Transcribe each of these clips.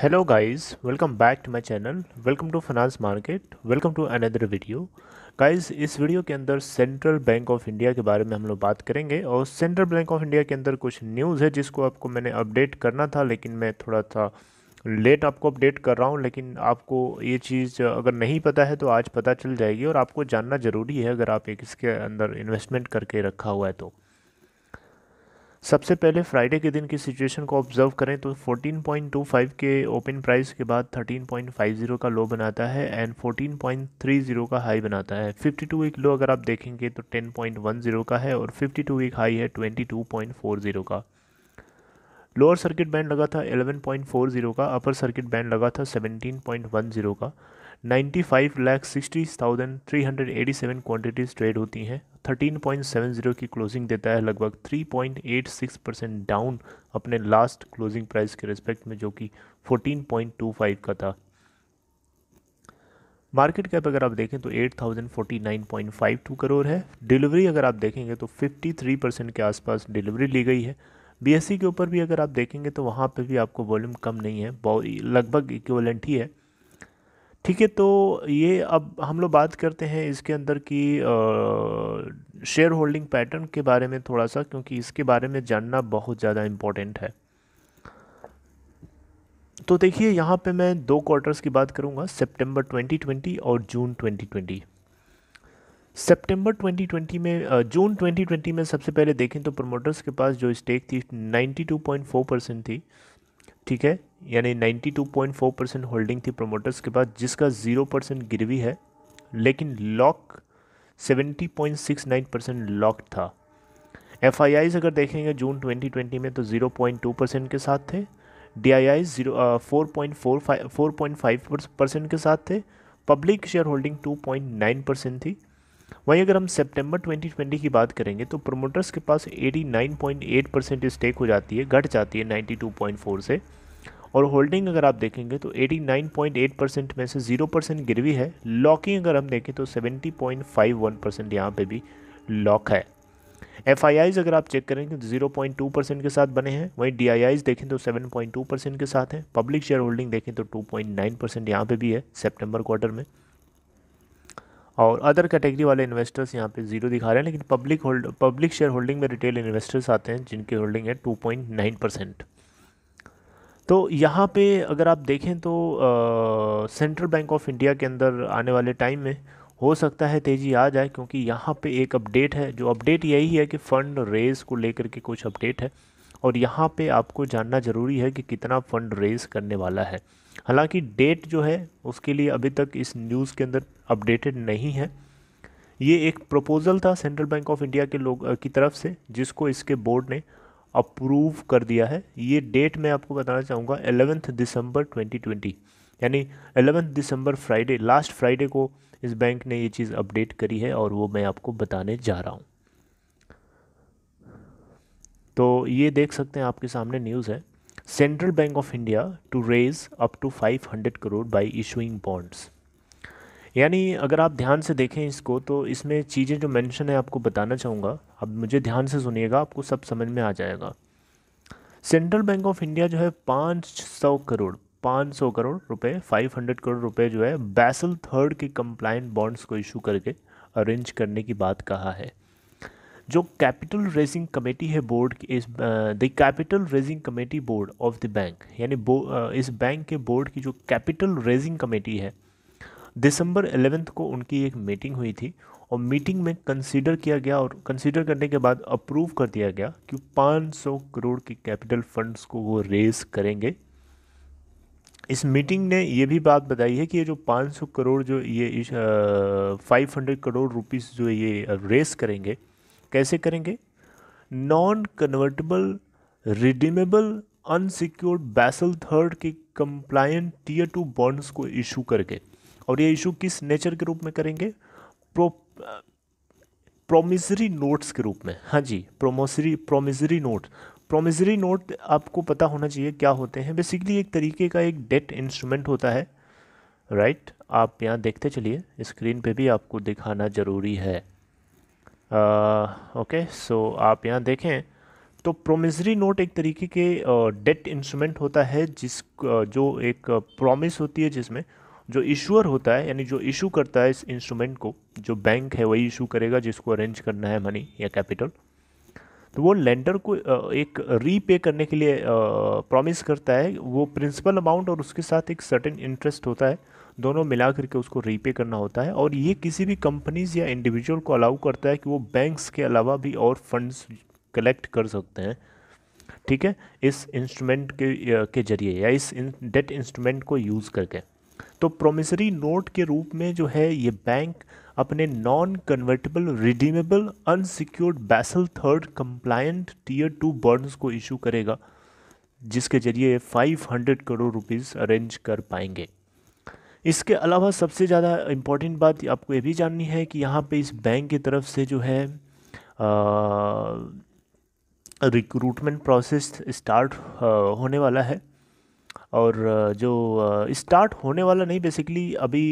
hello guys welcome back to my channel welcome to finance market welcome to another video guys इस video के अंदर central bank of India के बारे में हम लोग बात करेंगे और सेंट्रल बैंक ऑफ इंडिया के अंदर कुछ न्यूज़ है जिसको आपको मैंने अपडेट करना था लेकिन मैं थोड़ा सा लेट आपको अपडेट कर रहा हूँ लेकिन आपको ये चीज़ अगर नहीं पता है तो आज पता चल जाएगी और आपको जानना ज़रूरी है अगर आप एक इसके अंदर इन्वेस्टमेंट करके रखा हुआ है तो सबसे पहले फ्राइडे के दिन की सिचुएशन को ऑब्जर्व करें तो 14.25 के ओपन प्राइस के बाद 13.50 का लो बनाता है एंड 14.30 का हाई बनाता है 52 वीक लो अगर आप देखेंगे तो 10.10 का है और 52 वीक हाई है 22.40 का लोअर सर्किट बैंड लगा था 11.40 का अपर सर्किट बैंड लगा था 17.10 का 95 lakh sixty thousand three hundred eighty seven quantities trade होती हैं 13.70 की क्लोजिंग देता है लगभग 3.86 परसेंट डाउन अपने लास्ट क्लोजिंग प्राइस के रिस्पेक्ट में जो कि 14.25 का था मार्केट कैप अगर आप देखें तो 8049.52 करोड़ है डिलीवरी अगर आप देखेंगे तो 53 परसेंट के आसपास डिलीवरी ली गई है बीएससी e के ऊपर भी अगर आप देखेंगे तो वहाँ पर भी आपको वॉल्यूम कम नहीं है लगभग इक्वलेंट ही है ठीक है तो ये अब हम लोग बात करते हैं इसके अंदर की शेयर होल्डिंग पैटर्न के बारे में थोड़ा सा क्योंकि इसके बारे में जानना बहुत ज़्यादा इम्पोर्टेंट है तो देखिए यहाँ पे मैं दो क्वार्टर्स की बात करूँगा सितंबर 2020 और जून 2020 सितंबर 2020 में जून 2020 में सबसे पहले देखें तो प्रमोटर्स के पास जो स्टेक थी 92.4 परसेंट थी ठीक है यानी 92.4 परसेंट होल्डिंग थी प्रमोटर्स के पास जिसका ज़ीरो परसेंट गिरवी है लेकिन लॉक 70.69 परसेंट लॉक था एफ अगर देखेंगे जून 2020 में तो 0.2 परसेंट के साथ थे D I I zero four point four five four point five percent के साथ थे public share holding two point nine percent थी वहीं अगर हम सितंबर 2020 की बात करेंगे तो प्रोमोटर्स के पास 89.8 परसेंट स्टेक हो जाती है घट जाती है 92.4 से और होल्डिंग अगर आप देखेंगे तो 89.8 परसेंट में से 0 परसेंट गिरवी है लॉकिंग अगर हम देखें तो 70.51 परसेंट यहाँ पर भी लॉक है एफ अगर आप चेक करेंगे तो जीरो पॉइंट टू परसेंट के साथ बने हैं वहीं डी देखें तो सेवन पॉइंट टू परसेंट के साथ हैं पब्लिक शेयर होल्डिंग देखें तो टू पॉइंट नाइन परसेंट यहाँ पर भी है सेप्टेम्बर क्वार्टर में और अदर कैटेगरी वाले इन्वेस्टर्स यहाँ पे जीरो दिखा रहे हैं लेकिन public hold public share holding में रिटेल इन्वेस्टर्स आते हैं जिनकी होल्डिंग है टू पॉइंट नाइन परसेंट तो यहाँ पे अगर आप देखें तो सेंट्रल बैंक ऑफ इंडिया के अंदर आने वाले टाइम में हो सकता है तेज़ी आ जाए क्योंकि यहाँ पे एक अपडेट है जो अपडेट यही है कि फ़ंड रेज़ को लेकर के कुछ अपडेट है और यहाँ पे आपको जानना ज़रूरी है कि कितना फ़ंड रेज़ करने वाला है हालांकि डेट जो है उसके लिए अभी तक इस न्यूज़ के अंदर अपडेटेड नहीं है ये एक प्रपोज़ल था सेंट्रल बैंक ऑफ इंडिया के लोग की तरफ से जिसको इसके बोर्ड ने अप्रूव कर दिया है ये डेट मैं आपको बताना चाहूँगा एलेवेंथ दिसंबर 2020 यानी एलेवेंथ दिसंबर फ्राइडे लास्ट फ्राइडे को इस बैंक ने ये चीज़ अपडेट करी है और वो मैं आपको बताने जा रहा हूँ तो ये देख सकते हैं आपके सामने न्यूज़ है central bank of India to raise up to 500 crore by issuing bonds यानी अगर आप ध्यान से देखें इसको तो इसमें चीज़ें जो मेंशन है आपको बताना चाहूँगा अब मुझे ध्यान से सुनिएगा आपको सब समझ में आ जाएगा सेंट्रल बैंक ऑफ इंडिया जो है पाँच सौ करोड़ पाँच सौ करोड़ रुपए फाइव हंड्रेड करोड़ रुपए जो है बैसल थर्ड के कंप्लाइंट बॉन्ड्स को इशू करके अरेंज करने की बात कहा है जो कैपिटल रेजिंग कमेटी है बोर्ड की इस the capital raising committee board of the bank यानी इस बैंक के बोर्ड की जो कैपिटल रेजिंग कमेटी है दिसंबर एलेवेंथ को उनकी एक मीटिंग हुई थी और मीटिंग में कंसीडर किया गया और कंसीडर करने के बाद अप्रूव कर दिया गया कि 500 करोड़ के कैपिटल फंड्स को वो रेज करेंगे इस मीटिंग ने ये भी बात बताई है कि ये जो 500 करोड़ जो ये फाइव हंड्रेड करोड़ रुपीस जो ये रेस करेंगे कैसे करेंगे non convertible redeemable unsecured Basel third के कंप्लायंट टीयर टू बॉन्ड्स को इशू करके और ये इशू किस नेचर के रूप में करेंगे प्रो प्रोमिजरी नोट्स के रूप में हाँ जी promissory promissory note promissory note आपको पता होना चाहिए क्या होते हैं बेसिकली एक तरीके का एक डेट इंस्ट्रूमेंट होता है राइट right? आप यहाँ देखते चलिए स्क्रीन पे भी आपको दिखाना ज़रूरी है okay uh, so okay, so आप यहाँ देखें तो प्रोमिजरी नोट एक तरीके के डेट uh, इंस्ट्रूमेंट होता है जिस uh, जो एक प्रोमिस होती है जिसमें जो इशूअर होता है यानी जो इशू करता है इस इंस्ट्रूमेंट को जो बैंक है वही इशू करेगा जिसको अरेंज करना है मनी या कैपिटल तो वो लेंडर को एक रीपे करने के लिए प्रॉमिस करता है वो प्रिंसिपल अमाउंट और उसके साथ एक सर्टेन इंटरेस्ट होता है दोनों मिला करके उसको रीपे करना होता है और ये किसी भी कंपनीज या इंडिविजुअल को अलाउ करता है कि वो बैंक्स के अलावा भी और फंड्स कलेक्ट कर सकते हैं ठीक है इस इंस्ट्रूमेंट के के जरिए या इस डेट इंस्ट्रूमेंट को यूज़ करके तो प्रोमिसरी नोट के रूप में जो है ये बैंक अपने non convertible redeemable unsecured Basel third compliant tier two bonds को इशू करेगा जिसके जरिए 500 करोड़ रुपीस अरेंज कर पाएंगे इसके अलावा सबसे ज़्यादा इम्पॉर्टेंट बात आपको ये भी जाननी है कि यहाँ पे इस बैंक की तरफ से जो है रिक्रूटमेंट प्रोसेस स्टार्ट होने वाला है और जो स्टार्ट होने वाला नहीं बेसिकली अभी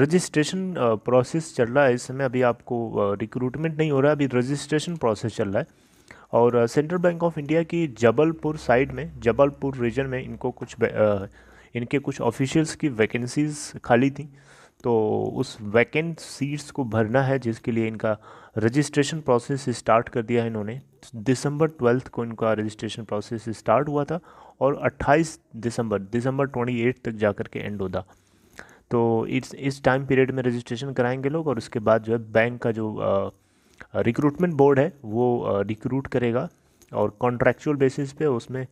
रजिस्ट्रेशन प्रोसेस चल रहा है इस समय अभी आपको रिक्रूटमेंट नहीं हो रहा है अभी रजिस्ट्रेशन प्रोसेस चल रहा है और सेंट्रल बैंक ऑफ इंडिया की जबलपुर साइड में जबलपुर रीजन में इनको कुछ इनके कुछ ऑफिशियल्स की वैकेंसीज खाली थी तो उस वैकेंट सीट्स को भरना है जिसके लिए इनका रजिस्ट्रेशन प्रोसेस स्टार्ट कर दिया है इन्होंने दिसंबर ट्वेल्थ को इनका रजिस्ट्रेशन प्रोसेस स्टार्ट हुआ था और 28 दिसंबर दिसंबर 28 तक जा कर के एंड होता तो इस इस टाइम पीरियड में रजिस्ट्रेशन कराएंगे लोग और उसके बाद जो है बैंक का जो रिक्रूटमेंट बोर्ड है वो रिक्रूट करेगा और कॉन्ट्रेक्चुअल बेसिस पे उसमें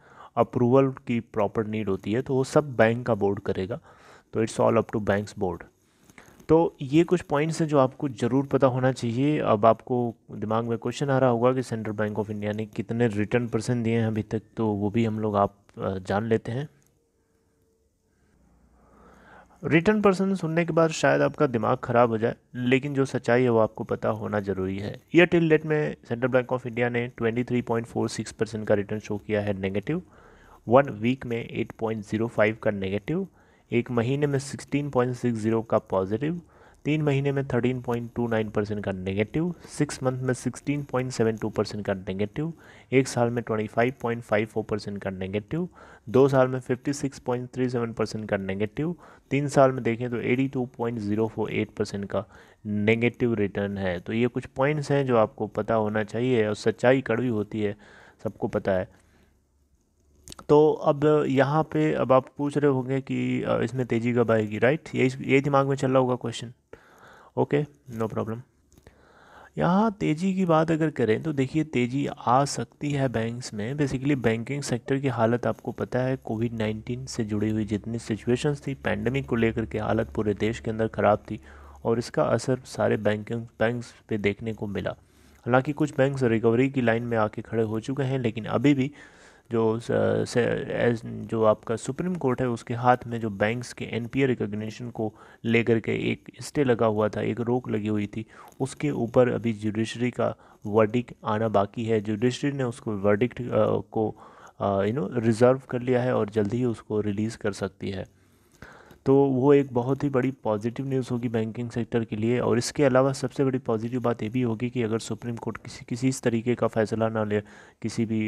अप्रूवल की प्रॉपर नीड होती है तो वो सब बैंक का बोर्ड करेगा तो it's all up to banks board तो ये कुछ पॉइंट्स हैं जो आपको ज़रूर पता होना चाहिए अब आपको दिमाग में क्वेश्चन आ रहा होगा कि सेंट्रल बैंक ऑफ इंडिया ने कितने रिटर्न परसेंट दिए हैं अभी तक तो वो भी हम लोग आप जान लेते हैं रिटर्न पर्सन सुनने के बाद शायद आपका दिमाग ख़राब हो जाए लेकिन जो सच्चाई है वो आपको पता होना ज़रूरी है ईयर टिल डेट में सेंट्रल बैंक ऑफ इंडिया ने 23.46 परसेंट का रिटर्न शो किया है नेगेटिव वन वीक में 8.05 का नेगेटिव एक महीने में 16.60 का पॉजिटिव तीन महीने में 13.29 परसेंट का नेगेटिव सिक्स मंथ में 16.72 परसेंट का नेगेटिव एक साल में 25.54 परसेंट का नेगेटिव दो साल में 56.37 परसेंट का नेगेटिव तीन साल में देखें तो 82.048 परसेंट का नेगेटिव रिटर्न है तो ये कुछ पॉइंट्स हैं जो आपको पता होना चाहिए और सच्चाई कड़वी होती है सबको पता है तो अब यहाँ पे अब आप पूछ रहे होंगे कि इसमें तेज़ी कब आएगी राइट यही यही दिमाग में चल रहा होगा क्वेश्चन ओके नो प्रॉब्लम यहाँ तेज़ी की बात अगर करें तो देखिए तेज़ी आ सकती है बैंक्स में बेसिकली बैंकिंग सेक्टर की हालत आपको पता है कोविड नाइन्टीन से जुड़ी हुई जितनी सिचुएशंस थी पैंडमिक को लेकर के हालत पूरे देश के अंदर ख़राब थी और इसका असर सारे बैंकिंग बैंक्स पे देखने को मिला हालांकि कुछ बैंक्स रिकवरी की लाइन में आके खड़े हो चुके हैं लेकिन अभी भी जो एज जो आपका सुप्रीम कोर्ट है उसके हाथ में जो बैंक्स के एन पी को लेकर के एक स्टे लगा हुआ था एक रोक लगी हुई थी उसके ऊपर अभी जुडिशरी का वर्डिक आना बाकी है जुडिशरी ने उसको वर्डिक्ट को यू नो रिज़र्व कर लिया है और जल्दी ही उसको रिलीज़ कर सकती है तो वो एक बहुत ही बड़ी पॉजिटिव न्यूज़ होगी बैंकिंग सेक्टर के लिए और इसके अलावा सबसे बड़ी पॉजिटिव बात ये भी होगी कि अगर सुप्रीम कोर्ट किसी किसी इस तरीके का फ़ैसला ना ले किसी भी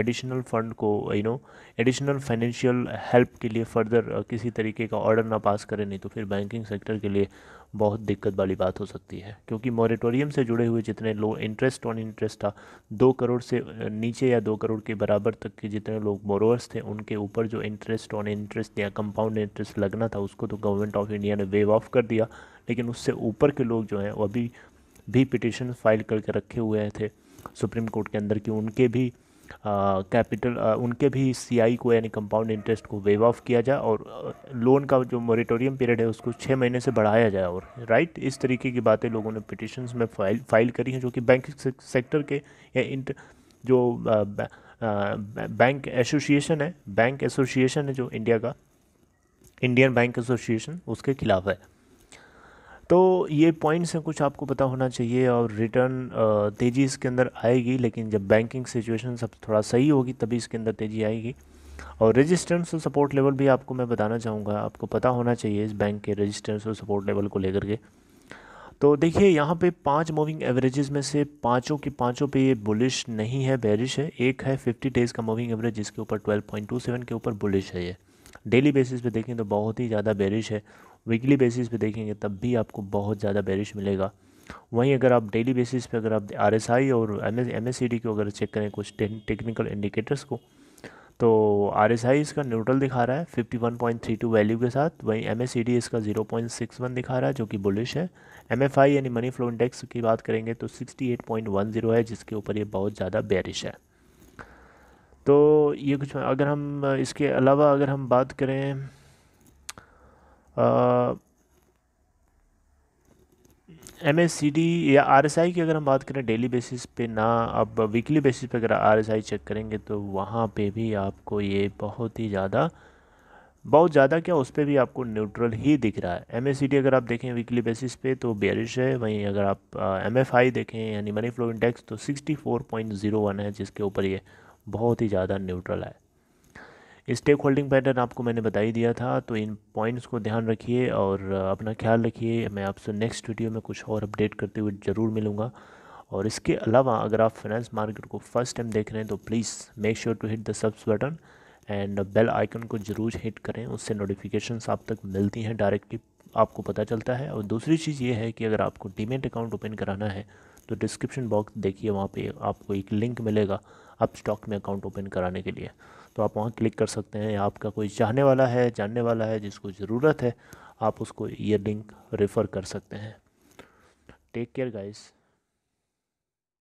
एडिशनल फ़ंड को you know additional financial help के लिए फर्दर किसी तरीके का ऑर्डर ना पास करें नहीं तो फिर बैंकिंग सेक्टर के लिए बहुत दिक्कत वाली बात हो सकती है क्योंकि मॉरेटोरियम से जुड़े हुए जितने लोग इंटरेस्ट ऑन इंटरेस्ट था दो करोड़ से नीचे या दो करोड़ के बराबर तक के जितने लोग बोरोअर्स थे उनके ऊपर जो इंटरेस्ट ऑन इंटरेस्ट या कंपाउंड इंटरेस्ट लगना था उसको तो गवर्नमेंट ऑफ इंडिया ने वेव ऑफ कर दिया लेकिन उससे ऊपर के लोग जो हैं वो अभी भी पिटिशन फाइल करके रखे हुए थे सुप्रीम कोर्ट के अंदर कि उनके भी कैपिटल उनके भी सीआई को यानी कंपाउंड इंटरेस्ट को वेव ऑफ किया जाए और लोन का जो मोरिटोरियम पीरियड है उसको छः महीने से बढ़ाया जाए और राइट इस तरीके की बातें लोगों ने पिटिशन्स में फाइल फाइल करी हैं जो कि बैंक सेक्टर के या इंट जो बैंक एसोसिएशन है बैंक एसोसिएशन है जो इंडिया का इंडियन बैंक एसोसिएशन उसके खिलाफ है तो ये पॉइंट्स हैं कुछ आपको पता होना चाहिए और रिटर्न तेज़ी इसके अंदर आएगी लेकिन जब बैंकिंग सिचुएशन सब थोड़ा सही होगी तभी इसके अंदर तेज़ी आएगी और रेजिस्टेंस और सपोर्ट लेवल भी आपको मैं बताना चाहूँगा आपको पता होना चाहिए इस बैंक के रेजिस्टेंस और सपोर्ट लेवल को लेकर के तो देखिए यहाँ पे पांच मूविंग एवरेजेस में से पांचों के पांचों पे ये बुलिश नहीं है बैरिश है एक है 50 डेज़ का मूविंग एवरेज जिसके ऊपर 12.27 के ऊपर बुलिश है ये डेली बेसिस पे देखें तो बहुत ही ज़्यादा बैरिश है वीकली बेसिस पे देखेंगे तब भी आपको बहुत ज़्यादा बेरिश मिलेगा वहीं अगर आप डेली बेसिस पे अगर आप आर एस आई और M S M S C D को अगर चेक करें कुछ टेक्निकल इंडिकेटर्स को तो आर एस आई इसका न्यूट्रल दिखा रहा है 51.32 वैल्यू के साथ वहीं एम एस सी डी इसका 0.61 दिखा रहा है जो कि बुलिश है एम एफ आई यानी मनी फ्लो इंडेक्स की बात करेंगे तो 68.10 है जिसके ऊपर ये बहुत ज़्यादा बैरिश है तो ये कुछ अगर हम इसके अलावा अगर हम बात करें एम एस सी डी या आर एस आई की अगर हम बात करें डेली बेसिस पे ना अब वीकली बेसिस पे अगर आर एस आई चेक करेंगे तो वहाँ पे भी आपको ये बहुत ही ज़्यादा बहुत ज़्यादा क्या उस पर भी आपको न्यूट्रल ही दिख रहा है एम एस सी डी अगर आप देखें वीकली बेसिस पे तो बेरिश है वहीं अगर आप एम एफ आई देखें यानी मनी फ्लो इंडेक्स तो sixty four point zero one है जिसके ऊपर ये बहुत ही ज़्यादा न्यूट्रल है स्टेक होल्डिंग पैटर्न आपको मैंने बता ही दिया था तो इन पॉइंट्स को ध्यान रखिए और अपना ख्याल रखिए मैं आपसे नेक्स्ट वीडियो में कुछ और अपडेट करते हुए ज़रूर मिलूँगा और इसके अलावा अगर आप फाइनेंस मार्केट को फर्स्ट टाइम देख रहे हैं तो please make sure to hit the subs button and bell icon को ज़रूर हिट करें उससे नोटिफिकेशंस आप तक मिलती हैं डायरेक्टली आपको पता चलता है और दूसरी चीज़ ये है कि अगर आपको डीमेट अकाउंट ओपन कराना है तो डिस्क्रिप्शन बॉक्स देखिए वहाँ पे आपको एक लिंक मिलेगा आप स्टॉक में अकाउंट ओपन कराने के लिए तो आप वहाँ क्लिक कर सकते हैं आपका कोई चाहने वाला है जानने वाला है जिसको ज़रूरत है आप उसको ये लिंक रेफ़र कर सकते हैं टेक केयर गाइज